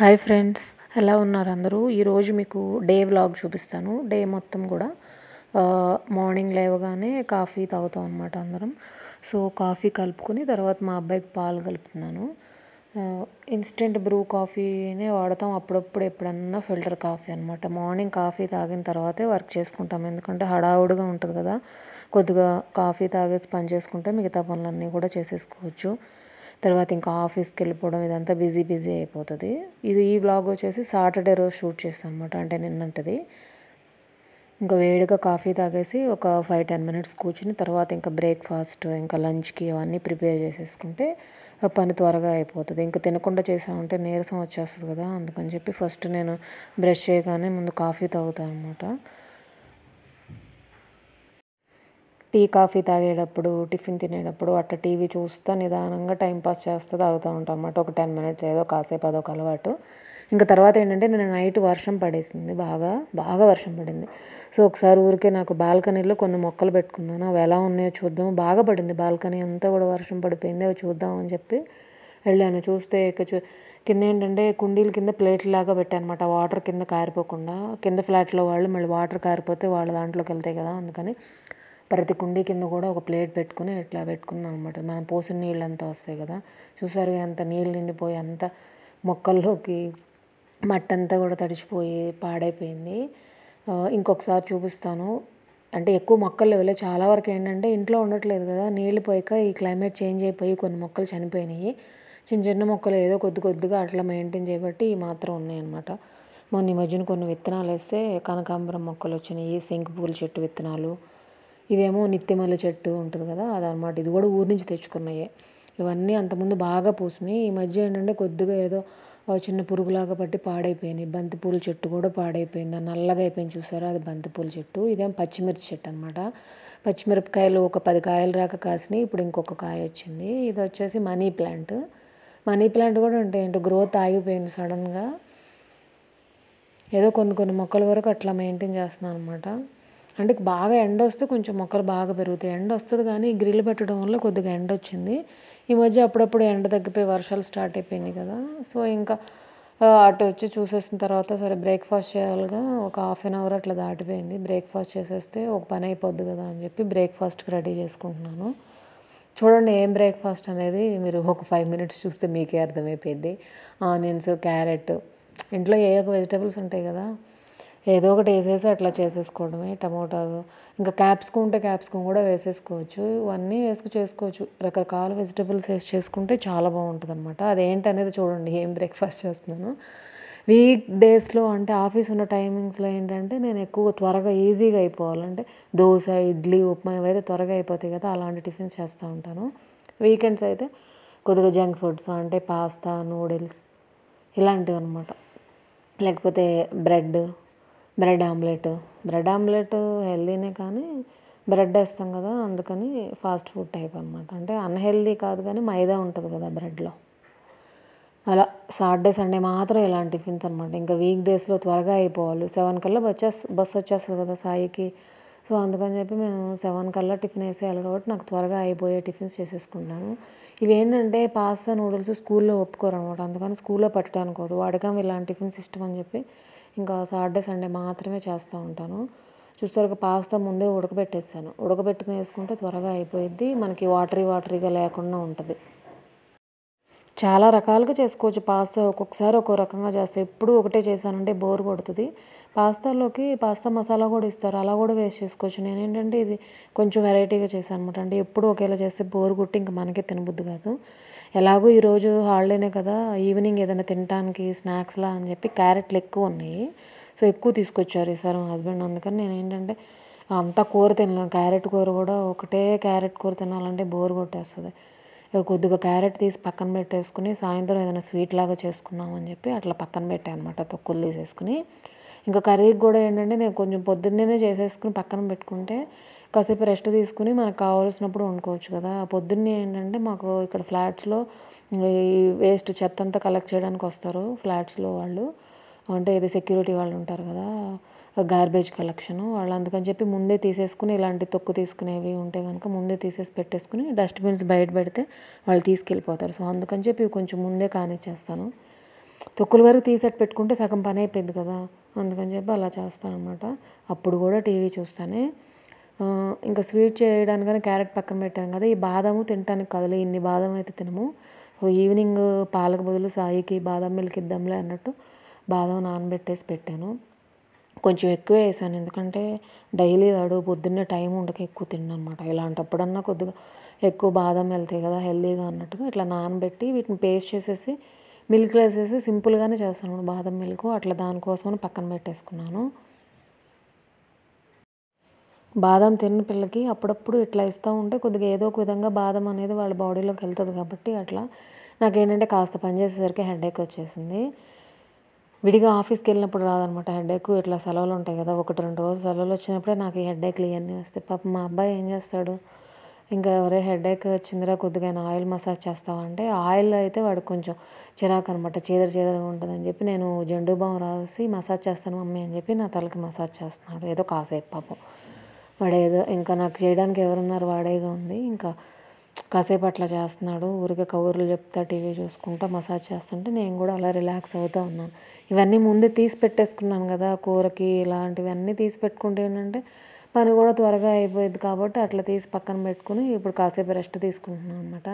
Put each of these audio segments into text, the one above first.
hi friends ఎలా ఉన్నారు అందరూ ఈరోజు మీకు డే వ్లాగ్ చూపిస్తాను డే మొత్తం కూడా మార్నింగ్ లేవగానే కాఫీ తాగుతాం అనమాట అందరం సో కాఫీ కలుపుకొని తర్వాత మా అబ్బాయికి పాలు కలుపుతున్నాను ఇన్స్టెంట్ బ్రూ కాఫీనే వాడతాం అప్పుడప్పుడు ఎప్పుడన్నా ఫిల్టర్ కాఫీ అనమాట మార్నింగ్ కాఫీ తాగిన తర్వాతే వర్క్ చేసుకుంటాం ఎందుకంటే హడావుడిగా ఉంటుంది కదా కొద్దిగా కాఫీ తాగేసి పని చేసుకుంటే మిగతా పనులన్నీ కూడా చేసేసుకోవచ్చు తర్వాత ఇంకా ఆఫీస్కి వెళ్ళిపోవడం ఇదంతా బిజీ బిజీ అయిపోతుంది ఇది ఈ వ్లాగ్ వచ్చేసి సాటర్డే రోజు షూట్ చేస్తాను అనమాట అంటే నిన్నంటది ఇంకా వేడిగా కాఫీ తాగేసి ఒక ఫైవ్ టెన్ మినిట్స్ కూర్చుని తర్వాత ఇంకా బ్రేక్ఫాస్ట్ ఇంకా లంచ్కి అవన్నీ ప్రిపేర్ చేసేసుకుంటే పని త్వరగా అయిపోతుంది ఇంకా తినకుండా చేసామంటే నీరసం వచ్చేస్తుంది కదా అందుకని చెప్పి ఫస్ట్ నేను బ్రష్ చేయగానే ముందు కాఫీ తాగుతాను అనమాట టీ కాఫీ తాగేటప్పుడు టిఫిన్ తినేటప్పుడు అట్ట టీవీ చూస్తూ నిదానంగా టైంపాస్ చేస్తూ తాగుతూ ఉంటాం అన్నమాట ఒక టెన్ మినిట్స్ ఏదో కాసేపు అదొక అలవాటు ఇంకా తర్వాత ఏంటంటే నేను నైట్ వర్షం పడేసింది బాగా బాగా వర్షం పడింది సో ఒకసారి ఊరికే నాకు బాల్కనీలో కొన్ని మొక్కలు పెట్టుకున్నాను అవి ఎలా ఉన్నాయో చూద్దాం బాగా పడింది బాల్కనీ అంతా కూడా వర్షం పడిపోయింది అవి చూద్దాం అని చెప్పి వెళ్ళాను చూస్తే చూ కింద ఏంటంటే కుండీల కింద ప్లేట్లాగా పెట్టానమాట వాటర్ కింద కారిపోకుండా కింద ఫ్లాట్లో వాళ్ళు మళ్ళీ వాటర్ కారిపోతే వాళ్ళు దాంట్లోకి వెళ్తాయి కదా అందుకని ప్రతి కుండీ కింద కూడా ఒక ప్లేట్ పెట్టుకుని ఇట్లా పెట్టుకున్నాం అనమాట మనం పోసిన నీళ్ళు అంతా వస్తాయి కదా చూసారు అంత నీళ్ళు నిండిపోయి అంత మొక్కల్లోకి మట్టి అంతా కూడా తడిచిపోయి పాడైపోయింది ఇంకొకసారి చూపిస్తాను అంటే ఎక్కువ మొక్కలు లేవలే చాలా వరకు ఏంటంటే ఇంట్లో ఉండట్లేదు కదా నీళ్ళు పోయాక ఈ క్లైమేట్ చేంజ్ అయిపోయి కొన్ని మొక్కలు చనిపోయినాయి చిన్న చిన్న మొక్కలు ఏదో కొద్ది కొద్దిగా అట్లా మెయింటైన్ చేయబట్టి ఈ మాత్రం ఉన్నాయన్నమాట మొన్న ఈ మధ్యన కొన్ని విత్తనాలు వేస్తే కనకాంబరం మొక్కలు వచ్చినాయి శంకుపూల చెట్టు విత్తనాలు ఇదేమో నిత్యమల్ల చెట్టు ఉంటుంది కదా అదనమాట ఇది కూడా ఊరి నుంచి తెచ్చుకున్నాయే ఇవన్నీ అంతకుముందు బాగా పూసినాయి ఈ మధ్య ఏంటంటే కొద్దిగా ఏదో చిన్న పురుగులాగా పట్టి పాడైపోయినాయి బంతిపూల చెట్టు కూడా పాడైపోయింది నల్లగా అయిపోయింది చూసారా అది బంతిపూల చెట్టు ఇదేం పచ్చిమిర్చి చెట్టు అనమాట పచ్చిమిరపకాయలు ఒక పది కాయలు రాక కాసినాయి ఇప్పుడు ఇంకొక కాయ వచ్చింది ఇది వచ్చేసి మనీ ప్లాంట్ మనీ ప్లాంట్ కూడా అంటే ఏంటో గ్రోత్ ఆగిపోయింది సడన్గా ఏదో కొన్ని కొన్ని మొక్కల వరకు అట్లా మెయింటైన్ చేస్తున్నాను అనమాట అంటే బాగా ఎండ వస్తే కొంచెం మొక్కలు బాగా పెరుగుతాయి ఎండ వస్తుంది కానీ గ్రిల్ పెట్టడం వల్ల కొద్దిగా ఎండ వచ్చింది ఈ మధ్య అప్పుడప్పుడు ఎండ తగ్గిపోయి వర్షాలు స్టార్ట్ అయిపోయినాయి కదా సో ఇంకా అటు వచ్చి చూసేసిన తర్వాత సరే బ్రేక్ఫాస్ట్ చేయాలిగా ఒక హాఫ్ అన్ అవర్ అట్లా దాటిపోయింది బ్రేక్ఫాస్ట్ చేసేస్తే ఒక పని అయిపోద్ది కదా అని చెప్పి బ్రేక్ఫాస్ట్కి రెడీ చేసుకుంటున్నాను చూడండి ఏం బ్రేక్ఫాస్ట్ అనేది మీరు ఒక ఫైవ్ మినిట్స్ చూస్తే మీకే అర్థమైపోయింది ఆనియన్స్ క్యారెట్ ఇంట్లో ఏ ఒక వెజిటేబుల్స్ ఉంటాయి కదా ఏదో ఒకటి వేసేసి అట్లా చేసేసుకోవడమే టమోటాలు ఇంకా క్యాప్స్కు ఉంటే క్యాప్స్కు కూడా వేసేసుకోవచ్చు ఇవన్నీ వేసుకు చేసుకోవచ్చు రకరకాల వెజిటబుల్స్ వేసి చేసుకుంటే చాలా బాగుంటుంది అనమాట అదేంటనేది చూడండి ఏం బ్రేక్ఫాస్ట్ చేస్తున్నాను వీక్ డేస్లో అంటే ఆఫీస్ ఉన్న టైమింగ్స్లో ఏంటంటే నేను ఎక్కువ త్వరగా ఈజీగా అయిపోవాలంటే దోశ ఇడ్లీ ఉప్మా ఇవైతే త్వరగా అయిపోతాయి కదా అలాంటి టిఫిన్స్ చేస్తూ ఉంటాను వీకెండ్స్ అయితే కొద్దిగా జంక్ ఫుడ్స్ అంటే పాస్తా నూడిల్స్ ఇలాంటివి అనమాట లేకపోతే bread bread omelette bread omelette హెల్దీనే కానీ బ్రెడ్ వేస్తాం కదా అందుకని ఫాస్ట్ ఫుడ్ టైప్ అనమాట అంటే అన్హెల్దీ కాదు కానీ మైదా ఉంటుంది కదా బ్రెడ్లో అలా సాటర్డే సండే మాత్రం ఇలాంటి టిఫిన్స్ అనమాట ఇంకా వీక్ డేస్లో త్వరగా అయిపోవాలి సెవెన్ కల్లా బస్ బస్సు వచ్చేస్తుంది కదా సాయికి సో అందుకని చెప్పి మేము సెవెన్ కల్లా టిఫిన్ వేసేయాలి కాబట్టి నాకు త్వరగా అయిపోయే టిఫిన్స్ చేసేసుకుంటాను ఇవి ఏంటంటే పాస్తా నూడిల్స్ స్కూల్లో ఒప్పుకోరు అనమాట అందుకని స్కూల్లో వద్దు వాడకం ఇలాంటి టిఫిన్స్ ఇష్టం అని చెప్పి ఇంకా సాటర్డే సండే మాత్రమే చేస్తూ ఉంటాను చూసారు పాస్తా ముందే ఉడకబెట్టేసాను ఉడకబెట్టుకుని వేసుకుంటే త్వరగా అయిపోయిద్ది మనకి వాటరీ వాటరీగా లేకుండా ఉంటుంది చాలా రకాలుగా చేసుకోవచ్చు పాస్తా ఒక్కొక్కసారి ఒక్కో రకంగా చేస్తాను ఎప్పుడు ఒకటే చేశానంటే బోర్ కొడుతుంది పాస్తాలోకి పాస్తా మసాలా కూడా ఇస్తారు అలా కూడా వేస్ట్ చేసుకోవచ్చు నేను ఏంటంటే ఇది కొంచెం వెరైటీగా చేశాను అనమాట అంటే ఎప్పుడు ఒకేలా చేస్తే బోర్ కొట్టి ఇంక మనకే తినబుద్ది కాదు ఎలాగో ఈరోజు హాలిడేనే కదా ఈవినింగ్ ఏదైనా తినడానికి స్నాక్స్లా అని చెప్పి క్యారెట్లు ఎక్కువ ఉన్నాయి సో ఎక్కువ తీసుకొచ్చారు ఈసారి మా హస్బెండ్ అందుకని నేను ఏంటంటే అంతా కూర తినలేను క్యారెట్ కూర కూడా ఒకటే క్యారెట్ కూర తినాలంటే బోర్ కొట్టేస్తుంది కొద్దిగా క్యారెట్ తీసి పక్కన పెట్టేసుకుని సాయంత్రం ఏదైనా స్వీట్ లాగా చేసుకుందాం అని చెప్పి అట్లా పక్కన పెట్టాను అనమాట తొక్కులు తీసేసుకుని ఇంకా కర్రీకి కూడా ఏంటంటే నేను కొంచెం పొద్దున్నే చేసేసుకుని పక్కన పెట్టుకుంటే కాసేపు రెస్ట్ తీసుకుని మనకు కావాల్సినప్పుడు వండుకోవచ్చు కదా పొద్దున్నే ఏంటంటే మాకు ఇక్కడ ఫ్లాట్స్లో ఈ వేస్ట్ చెత్త అంతా కలెక్ట్ చేయడానికి వస్తారు ఫ్లాట్స్లో వాళ్ళు అంటే ఇది సెక్యూరిటీ వాళ్ళు ఉంటారు కదా గార్బేజ్ కలెక్షను వాళ్ళు అందుకని చెప్పి ముందే తీసేసుకుని ఇలాంటి తొక్కు తీసుకునేవి ఉంటే కనుక ముందే తీసేసి పెట్టేసుకుని డస్ట్బిన్స్ బయట పెడితే వాళ్ళు తీసుకెళ్ళిపోతారు సో అందుకని చెప్పి కొంచెం ముందే కానిచ్చేస్తాను తొక్కుల వరకు తీసేట్ పెట్టుకుంటే సగం పని అయిపోయింది కదా అందుకని చెప్పి అలా చేస్తాను అనమాట అప్పుడు కూడా టీవీ చూస్తానే ఇంకా స్వీట్ చేయడానికని క్యారెట్ పక్కన పెట్టాను కదా ఈ బాదము తినటానికి కదలే ఇన్ని బాదం అయితే తినము ఈవినింగ్ పాలకు బదులు సాయికి బాదం మిల్క్ ఇద్దాంలే అన్నట్టు బాదం నానబెట్టేసి పెట్టాను కొంచెం ఎక్కువ వేసాను ఎందుకంటే డైలీ వాడు పొద్దున్నే టైం ఉండక ఎక్కువ అనమాట ఇలాంటప్పుడన్నా కొద్దిగా ఎక్కువ బాదం వెళ్తాయి కదా హెల్తీగా అన్నట్టుగా ఇట్లా నానబెట్టి వీటిని పేస్ట్ చేసేసి మిల్క్ వేసేసి సింపుల్గానే చేస్తాను బాదం మిల్క్ అట్లా దానికోసమని పక్కన పెట్టేసుకున్నాను బాదం తిన్న పిల్లకి అప్పుడప్పుడు ఇట్లా ఇస్తూ ఉంటే కొద్దిగా ఏదో ఒక విధంగా బాదం అనేది వాళ్ళ బాడీలోకి వెళ్తుంది కాబట్టి అట్లా నాకేంటంటే కాస్త పని చేసేసరికి హెడేక్ వచ్చేసింది విడిగా ఆఫీస్కి వెళ్ళినప్పుడు రాదనమాట హెడేక్ ఇట్లా సెలవులు ఉంటాయి కదా ఒకటి రెండు రోజులు సెలవులు వచ్చినప్పుడే నాకు ఈ హెడేక్లు ఇవన్నీ వస్తాయి పాప మా అబ్బాయి ఏం చేస్తాడు ఇంకా ఎవరే హెడేక్ వచ్చిందిరా కొద్దిగా ఆయిల్ మసాజ్ చేస్తావు అంటే ఆయిల్ అయితే వాడు కొంచెం చిరాకు అనమాట చేదర చీదరగా ఉంటుందని చెప్పి నేను జండు బాం రాసి మసాజ్ చేస్తాను మమ్మీ అని చెప్పి నా తలకి మసాజ్ చేస్తున్నాడు ఏదో కాసేపు పాపం వాడేదో ఇంకా నాకు చేయడానికి ఎవరున్నారు వాడేగా ఉంది ఇంకా కాసేపు అట్లా చేస్తున్నాడు ఊరికే కవర్లు చెప్తా టీవీ చూసుకుంటా మసాజ్ చేస్తుంటే నేను కూడా అలా రిలాక్స్ అవుతూ ఉన్నాను ఇవన్నీ ముందే తీసి పెట్టేసుకున్నాను కదా కూరకి ఇలాంటివన్నీ తీసి పెట్టుకుంటే ఏంటంటే పని కూడా త్వరగా అయిపోయింది కాబట్టి అట్లా తీసి పక్కన పెట్టుకుని ఇప్పుడు కాసేపు రెస్ట్ తీసుకుంటున్నాను అనమాట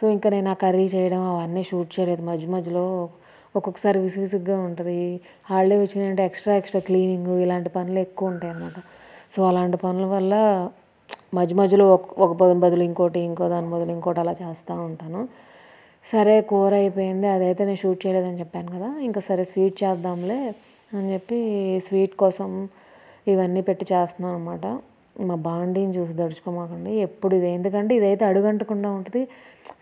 సో ఇంకా నేను ఆ కర్రీ చేయడం అవన్నీ షూట్ చేయలేదు మధ్య మధ్యలో ఒక్కొక్కసారి విసివిసిగ్గా ఉంటుంది హాలిడే వచ్చినాయంటే ఎక్స్ట్రా ఎక్స్ట్రా క్లీనింగ్ ఇలాంటి పనులు ఎక్కువ ఉంటాయి అన్నమాట సో అలాంటి పనుల వల్ల మధ్య మధ్యలో ఒక ఒక పదం బదులు ఇంకోటి ఇంకో దాని బదులు ఇంకోటి అలా చేస్తూ ఉంటాను సరే కూర అయిపోయింది అదైతే నేను షూట్ చేయలేదని చెప్పాను కదా ఇంకా సరే స్వీట్ చేద్దాంలే అని చెప్పి స్వీట్ కోసం ఇవన్నీ పెట్టి చేస్తున్నాను అనమాట మా బాండీని చూసి దడుచుకోమాకండి ఎప్పుడు ఇది ఎందుకంటే ఇదైతే అడుగంటకుండా ఉంటుంది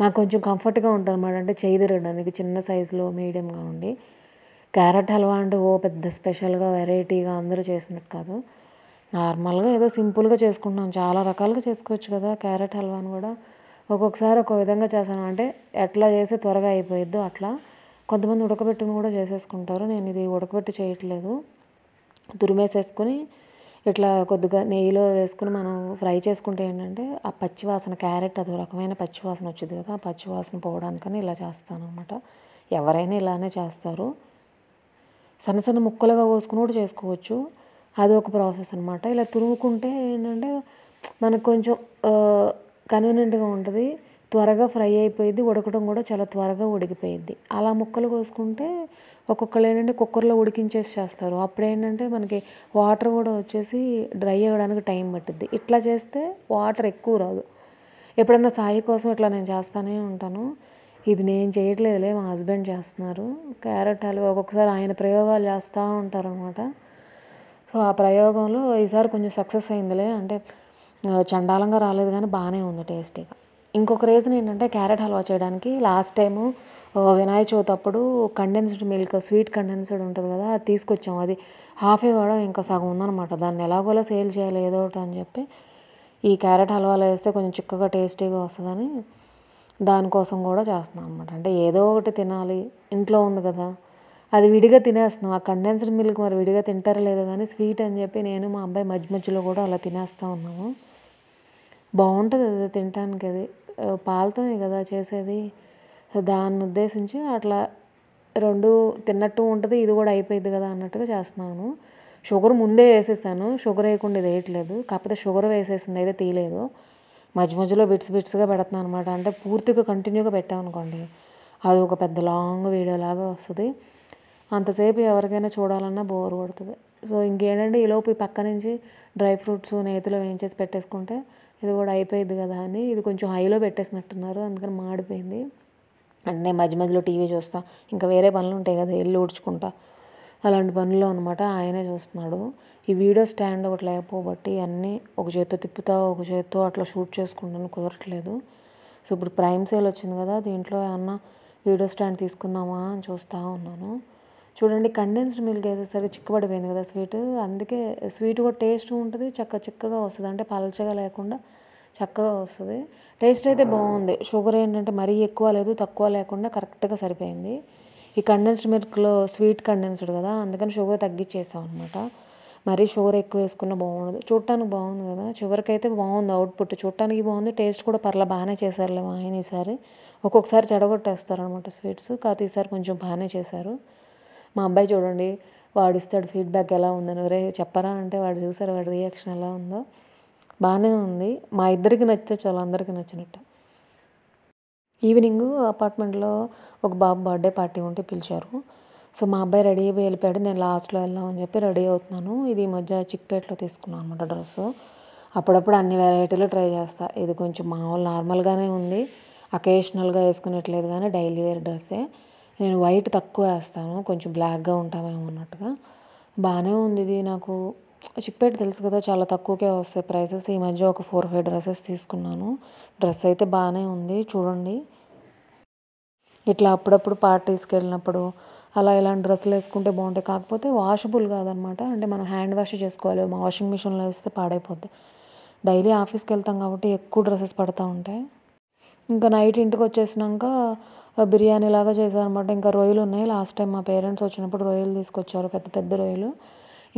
మాకు కొంచెం కంఫర్ట్గా ఉంటుంది అనమాట అంటే చేయి చిన్న సైజులో మీడియంగా ఉండి క్యారెట్ హల్వా అంటే ఓ పెద్ద స్పెషల్గా వెరైటీగా అందరూ చేసినట్టు కాదు నార్మల్గా ఏదో సింపుల్గా చేసుకుంటున్నాం చాలా రకాలుగా చేసుకోవచ్చు కదా క్యారెట్ హల్వాని కూడా ఒక్కొక్కసారి ఒక్కో విధంగా చేశాను అంటే ఎట్లా చేస్తే త్వరగా అయిపోయిద్దో అట్లా కొంతమంది ఉడకబెట్టుని కూడా చేసేసుకుంటారు నేను ఇది ఉడకబెట్టి చేయట్లేదు తురిమేసేసుకొని ఇట్లా కొద్దిగా నెయ్యిలో వేసుకుని మనం ఫ్రై చేసుకుంటే ఏంటంటే ఆ పచ్చివాసన క్యారెట్ అది రకమైన పచ్చివాసన వచ్చింది కదా ఆ పచ్చివాసన పోవడానికని ఇలా చేస్తాను అనమాట ఎవరైనా ఇలానే చేస్తారు సన్న సన్న ముక్కలుగా కోసుకుని కూడా చేసుకోవచ్చు అదొక ప్రాసెస్ అనమాట ఇలా తురుముకుంటే ఏంటంటే మనకు కొంచెం కన్వీనియంట్గా ఉంటుంది త్వరగా ఫ్రై అయిపోయింది ఉడకడం కూడా చాలా త్వరగా ఉడికిపోయింది అలా ముక్కలు కోసుకుంటే ఒక్కొక్కరు ఏంటంటే కుక్కర్లో ఉడికించేసి చేస్తారు అప్పుడు ఏంటంటే మనకి వాటర్ కూడా వచ్చేసి డ్రై అవ్వడానికి టైం పట్టుద్ది ఇట్లా చేస్తే వాటర్ ఎక్కువ రాదు ఎప్పుడన్నా సాయి కోసం ఇట్లా నేను చేస్తానే ఉంటాను ఇది నేను చేయట్లేదులే మా హస్బెండ్ చేస్తున్నారు క్యారెట్ హల్వా ఒక్కొక్కసారి ఆయన ప్రయోగాలు చేస్తూ ఉంటారనమాట సో ఆ ప్రయోగంలో ఈసారి కొంచెం సక్సెస్ అయిందిలే అంటే చండాలంగా రాలేదు కానీ బాగానే ఉంది టేస్టీగా ఇంకొక రీజన్ ఏంటంటే క్యారెట్ హల్వా చేయడానికి లాస్ట్ టైము వినాయక చవితి అప్పుడు కండెన్స్డ్ మిల్క్ స్వీట్ కండెన్స్డ్ ఉంటుంది కదా అది తీసుకొచ్చాం అది హాఫ్ ఇవ్వడం ఇంకా సగం ఉందనమాట దాన్ని ఎలాగోలా సేల్ చేయాలి ఏదో ఒకటి అని చెప్పి ఈ క్యారెట్ హల్వాలో వేస్తే కొంచెం చిక్కగా టేస్టీగా వస్తుందని దానికోసం కూడా చేస్తున్నాం అనమాట అంటే ఏదో ఒకటి తినాలి ఇంట్లో ఉంది కదా అది విడిగా తినేస్తున్నాం ఆ కండెన్స్డ్ మిల్క్ మరి విడిగా తింటారో లేదో కానీ స్వీట్ అని చెప్పి నేను మా అబ్బాయి మధ్య మధ్యలో కూడా అలా తినేస్తూ ఉన్నాము బాగుంటుంది అది తినటానికి అది పాలతోనే కదా చేసేది దాన్ని ఉద్దేశించి అట్లా రెండు తిన్నట్టు ఉంటుంది ఇది కూడా అయిపోయింది కదా అన్నట్టుగా చేస్తున్నాను షుగర్ ముందే వేసేసాను షుగర్ వేయకుండా ఇది వేయట్లేదు కాకపోతే షుగర్ వేసేసింది అయితే తీయలేదు మధ్య మధ్యలో బిట్స్ బిట్స్గా పెడుతున్నాను అనమాట అంటే పూర్తిగా కంటిన్యూగా పెట్టామనుకోండి అది ఒక పెద్ద లాంగ్ వీడియో లాగా వస్తుంది అంతసేపు ఎవరికైనా చూడాలన్నా బోర్ కొడుతుంది సో ఇంకేంటంటే ఈలోపు ఈ పక్క నుంచి డ్రై ఫ్రూట్స్ నేతిలో వేయించేసి పెట్టేసుకుంటే ఇది కూడా అయిపోయింది కదా అని ఇది కొంచెం హైలో పెట్టేసినట్టున్నారు అందుకని మాడిపోయింది అండ్ నేను మధ్య మధ్యలో టీవీ చూస్తా ఇంకా వేరే పనులు ఉంటాయి కదా ఇల్లు ఊడ్చుకుంటా అలాంటి పనుల్లో అనమాట ఆయనే చూస్తున్నాడు ఈ వీడియో స్టాండ్ ఒకటి లేకపోబట్టి అన్నీ ఒక చేత్తో తిప్పుతా ఒక చేత్తో అట్లా షూట్ చేసుకుంటాను కుదరట్లేదు సో ఇప్పుడు ప్రైమ్ సేల్ వచ్చింది కదా దీంట్లో ఏమన్నా వీడియో స్టాండ్ తీసుకుందామా అని చూస్తూ ఉన్నాను చూడండి కండెన్స్డ్ మిల్క్ వేసేసరికి చిక్కబడిపోయింది కదా స్వీట్ అందుకే స్వీట్ కూడా టేస్ట్ ఉంటుంది చక్క చిక్కగా వస్తుంది అంటే పలచగా లేకుండా చక్కగా వస్తుంది టేస్ట్ అయితే బాగుంది షుగర్ ఏంటంటే మరీ ఎక్కువ లేదు తక్కువ లేకుండా కరెక్ట్గా సరిపోయింది ఈ కండెన్స్డ్ మిల్క్లో స్వీట్ కండెన్స్డ్ కదా అందుకని షుగర్ తగ్గించేసాం అనమాట మరీ షుగర్ ఎక్కువ వేసుకున్న బాగుండదు చూడటానికి బాగుంది కదా చివరికైతే బాగుంది అవుట్పుట్ చూడటానికి బాగుంది టేస్ట్ కూడా పర్లా బాగానే చేశారులే మా ఆయన ఈసారి ఒక్కొక్కసారి చెడగొట్టేస్తారు అనమాట స్వీట్స్ కాకపోతే ఈసారి కొంచెం బాగానే చేశారు మా అబ్బాయి చూడండి వాడు ఇస్తాడు ఫీడ్బ్యాక్ ఎలా ఉందని ఒరే చెప్పరా అంటే వాడు చూసారు వాడి రియాక్షన్ ఎలా ఉందో బాగానే ఉంది మా ఇద్దరికి నచ్చితే చాలా అందరికీ నచ్చినట్టు ఈవినింగ్ అపార్ట్మెంట్లో ఒక బాబు బర్త్డే పార్టీ ఉంటే పిలిచారు సో మా అబ్బాయి రెడీ అయిపోయి వెళ్ళిపోయాడు నేను లాస్ట్లో వెళ్దాం అని చెప్పి రెడీ అవుతున్నాను ఇది మధ్య చిక్పేట్లో తీసుకున్నాను అనమాట డ్రెస్సు అప్పుడప్పుడు అన్ని వెరైటీలు ట్రై చేస్తా ఇది కొంచెం మామూలు నార్మల్గానే ఉంది అకేషనల్గా వేసుకునేట్లేదు కానీ డైలీ వేర్ డ్రెస్సే నేను వైట్ తక్కువ వేస్తాను కొంచెం బ్లాక్గా ఉంటామేమో అన్నట్టుగా బాగానే ఉంది ఇది నాకు చిక్పేట్ తెలుసు కదా చాలా తక్కువకే వస్తాయి ప్రైసెస్ ఈ మధ్య ఒక ఫోర్ ఫైవ్ డ్రెస్సెస్ తీసుకున్నాను డ్రెస్ అయితే బాగానే ఉంది చూడండి ఇట్లా అప్పుడప్పుడు పార్టీస్కి వెళ్ళినప్పుడు అలా ఇలాంటి డ్రెస్సులు వేసుకుంటే బాగుంటాయి కాకపోతే వాషబుల్ కాదనమాట అంటే మనం హ్యాండ్ వాష్ చేసుకోవాలి మా వాషింగ్ మిషన్లో వేస్తే పాడైపోద్ది డైలీ ఆఫీస్కి వెళ్తాం కాబట్టి ఎక్కువ డ్రెస్సెస్ పడుతూ ఉంటాయి ఇంకా నైట్ ఇంటికి వచ్చేసినాక బిర్యానీ లాగా చేశారనమాట ఇంకా రొయ్యలు ఉన్నాయి లాస్ట్ టైం మా పేరెంట్స్ వచ్చినప్పుడు రొయ్యలు తీసుకొచ్చారు పెద్ద పెద్ద రొయ్యలు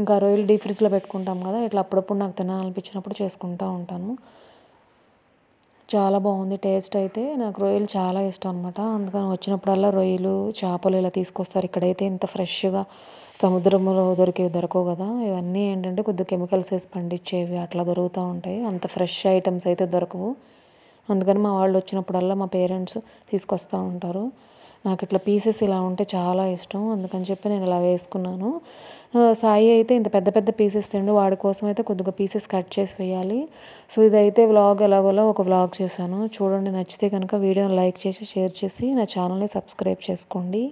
ఇంకా రొయ్యలు డీప్ ఫ్రిడ్జ్లో పెట్టుకుంటాం కదా ఇట్లా అప్పుడప్పుడు నాకు తినాలనిపించినప్పుడు చేసుకుంటూ ఉంటాను చాలా బాగుంది టేస్ట్ అయితే నాకు రొయ్యలు చాలా ఇష్టం అనమాట అందుకని వచ్చినప్పుడల్లా రొయ్యలు చేపలు ఇలా తీసుకొస్తారు ఇక్కడైతే ఇంత ఫ్రెష్గా సముద్రంలో దొరికేవి దొరకవు కదా ఇవన్నీ ఏంటంటే కొద్దిగా కెమికల్స్ వేసి పండించేవి అట్లా దొరుకుతూ ఉంటాయి అంత ఫ్రెష్ ఐటమ్స్ అయితే దొరకవు అందుకని మా వాళ్ళు వచ్చినప్పుడల్లా మా పేరెంట్స్ తీసుకొస్తూ ఉంటారు నాకు ఇట్లా పీసెస్ ఇలా ఉంటే చాలా ఇష్టం అందుకని చెప్పి నేను ఇలా వేసుకున్నాను సాయి అయితే ఇంత పెద్ద పెద్ద పీసెస్ తిండు వాడి కోసం అయితే కొద్దిగా పీసెస్ కట్ చేసి వేయాలి సో ఇదైతే వ్లాగ్ ఎలాగోలో ఒక వ్లాగ్ చేశాను చూడండి నచ్చితే కనుక వీడియోని లైక్ చేసి షేర్ చేసి నా ఛానల్ని సబ్స్క్రైబ్ చేసుకోండి